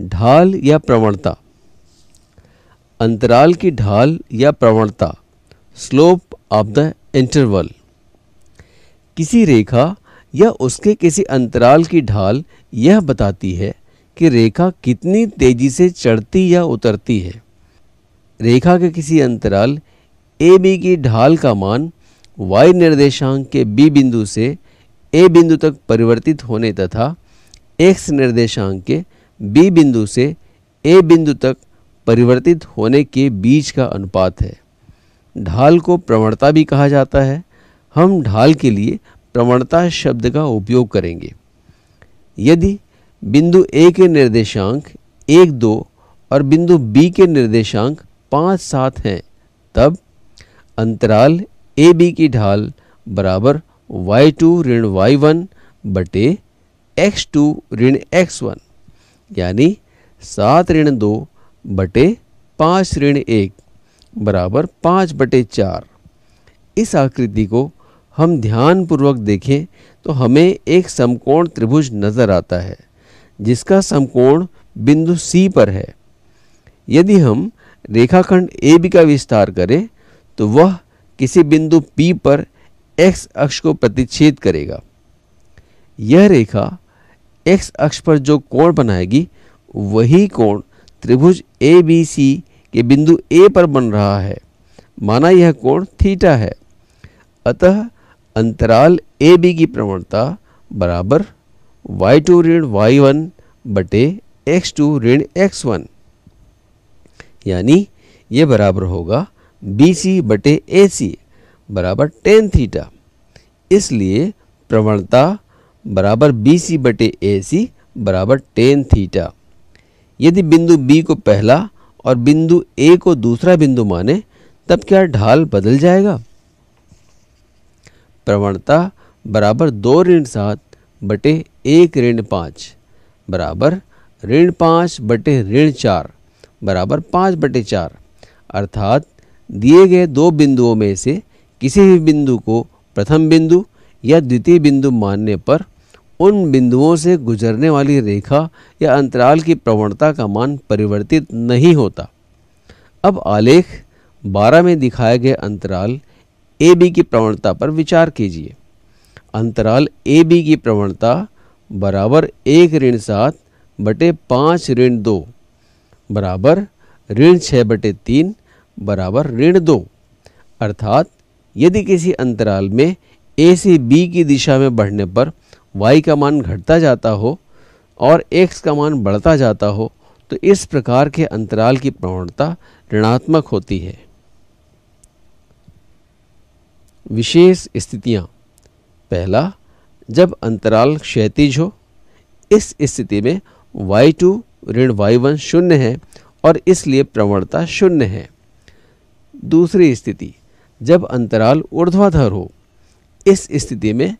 ढाल या प्रवणता अंतराल की ढाल या प्रवणता स्लोप ऑफ द इंटरवल किसी रेखा या उसके किसी अंतराल की ढाल यह बताती है कि रेखा कितनी तेजी से चढ़ती या उतरती है रेखा के किसी अंतराल ए बी की ढाल का मान y निर्देशांक के बी बिंदु से ए बिंदु तक परिवर्तित होने तथा x निर्देशांक के बी बिंदु से ए बिंदु तक परिवर्तित होने के बीच का अनुपात है ढाल को प्रवणता भी कहा जाता है हम ढाल के लिए प्रवणता शब्द का उपयोग करेंगे यदि बिंदु ए के निर्देशांक एक दो और बिंदु बी के निर्देशांक पाँच सात हैं तब अंतराल ए बी की ढाल बराबर वाई टू ऋण वाई वन बटे एक्स टू ऋण एक्स वन यानी सात ऋण दो बटे पाँच ऋण एक बराबर पाँच बटे चार इस आकृति को हम ध्यानपूर्वक देखें तो हमें एक समकोण त्रिभुज नज़र आता है जिसका समकोण बिंदु सी पर है यदि हम रेखाखंड ए बी का विस्तार करें तो वह किसी बिंदु पी पर एक्स अक्ष को प्रतिच्छेद करेगा यह रेखा एक्स अक्ष पर जो कोण बनाएगी वही कोण त्रिभुज ए बी सी के बिंदु ए पर बन रहा है माना यह कोण थीटा है अतः अंतराल ए बी की प्रवणता बराबर वाई टू ऋण वाई वन बटे एक्स टू ऋण एक्स वन यानी ये बराबर होगा बी सी बटे ए सी बराबर टेन थीटा इसलिए प्रवणता बराबर बी सी बटे ए सी बराबर टेन थीटा यदि बिंदु बी को पहला और बिंदु ए को दूसरा बिंदु माने तब क्या ढाल बदल जाएगा प्रवणता बराबर दो ऋण सात बटे एक ऋण पाँच बराबर ऋण पाँच बटे ऋण चार बराबर पाँच बटे चार अर्थात दिए गए दो बिंदुओं में से किसी भी बिंदु को प्रथम बिंदु या द्वितीय बिंदु मानने पर उन बिंदुओं से गुजरने वाली रेखा या अंतराल की प्रवणता का मान परिवर्तित नहीं होता अब आलेख 12 में दिखाए गए अंतराल ए बी की प्रवणता पर विचार कीजिए अंतराल ए बी की प्रवणता बराबर एक ऋण सात बटे पाँच ऋण दो बराबर ऋण छः बटे तीन बराबर ऋण दो अर्थात यदि किसी अंतराल में ए से बी की दिशा में बढ़ने पर y का मान घटता जाता हो और x का मान बढ़ता जाता हो तो इस प्रकार के अंतराल की प्रवणता ऋणात्मक होती है विशेष स्थितियाँ पहला जब अंतराल क्षैतिज हो इस स्थिति में y2 ऋण वन शून्य है और इसलिए प्रवणता शून्य है दूसरी स्थिति जब अंतराल ऊर्ध्वाधर हो इस स्थिति में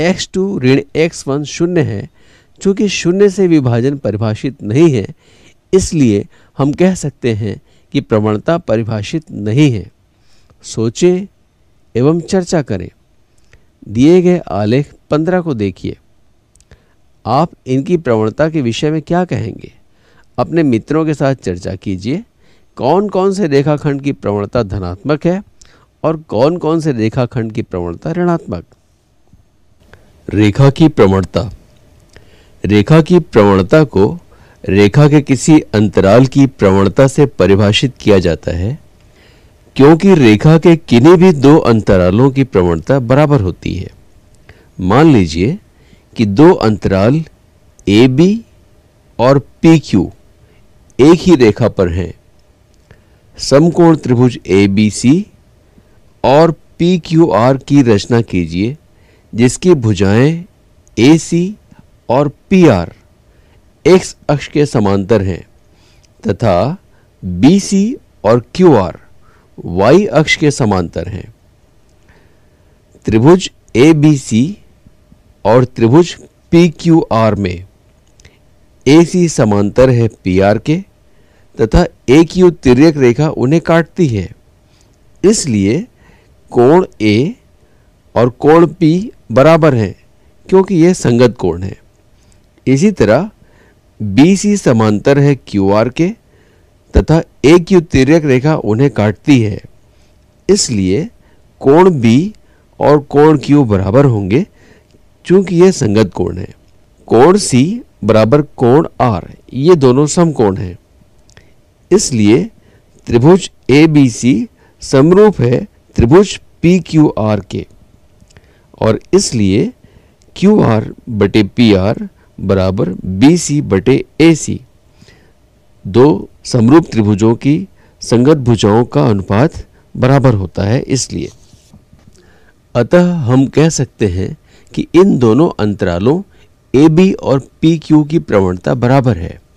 एक्स टू ऋण एक्स वन शून्य है चूँकि शून्य से विभाजन परिभाषित नहीं है इसलिए हम कह सकते हैं कि प्रवणता परिभाषित नहीं है सोचें एवं चर्चा करें दिए गए आलेख पंद्रह को देखिए आप इनकी प्रवणता के विषय में क्या कहेंगे अपने मित्रों के साथ चर्चा कीजिए कौन कौन से रेखाखंड की प्रवणता धनात्मक है और कौन कौन से रेखाखंड की प्रवणता ऋणात्मक रेखा की प्रवणता रेखा की प्रवणता को रेखा के किसी अंतराल की प्रवणता से परिभाषित किया जाता है क्योंकि रेखा के किन्हीं भी दो अंतरालों की प्रवणता बराबर होती है मान लीजिए कि दो अंतराल ए बी और पी क्यू एक ही रेखा पर हैं समकोण त्रिभुज ए बी सी और पी क्यू आर की रचना कीजिए जिसकी भुजाएं AC और PR एक्स अक्ष के समांतर हैं तथा BC और QR वाई अक्ष के समांतर हैं त्रिभुज ABC और त्रिभुज PQR में AC समांतर है PR के तथा AQ तिर्यक रेखा उन्हें काटती है इसलिए कोण ए और कोण पी बराबर है क्योंकि यह संगत कोण है इसी तरह बी सी समांतर है क्यू आर के तथा ए क्यू तिरक रेखा उन्हें काटती है इसलिए कोण बी और कोण क्यू बराबर होंगे चूंकि यह संगत कोण है कोण सी बराबर कोण आर ये दोनों समकोण हैं इसलिए त्रिभुज ए बी सी समरूप है त्रिभुज पी क्यू आर के और इसलिए क्यू आर बटे पी आर बराबर बी सी बटे ए सी दो समरूप त्रिभुजों की संगत भुजाओं का अनुपात बराबर होता है इसलिए अतः हम कह सकते हैं कि इन दोनों अंतरालों ए बी और पी क्यू की प्रवणता बराबर है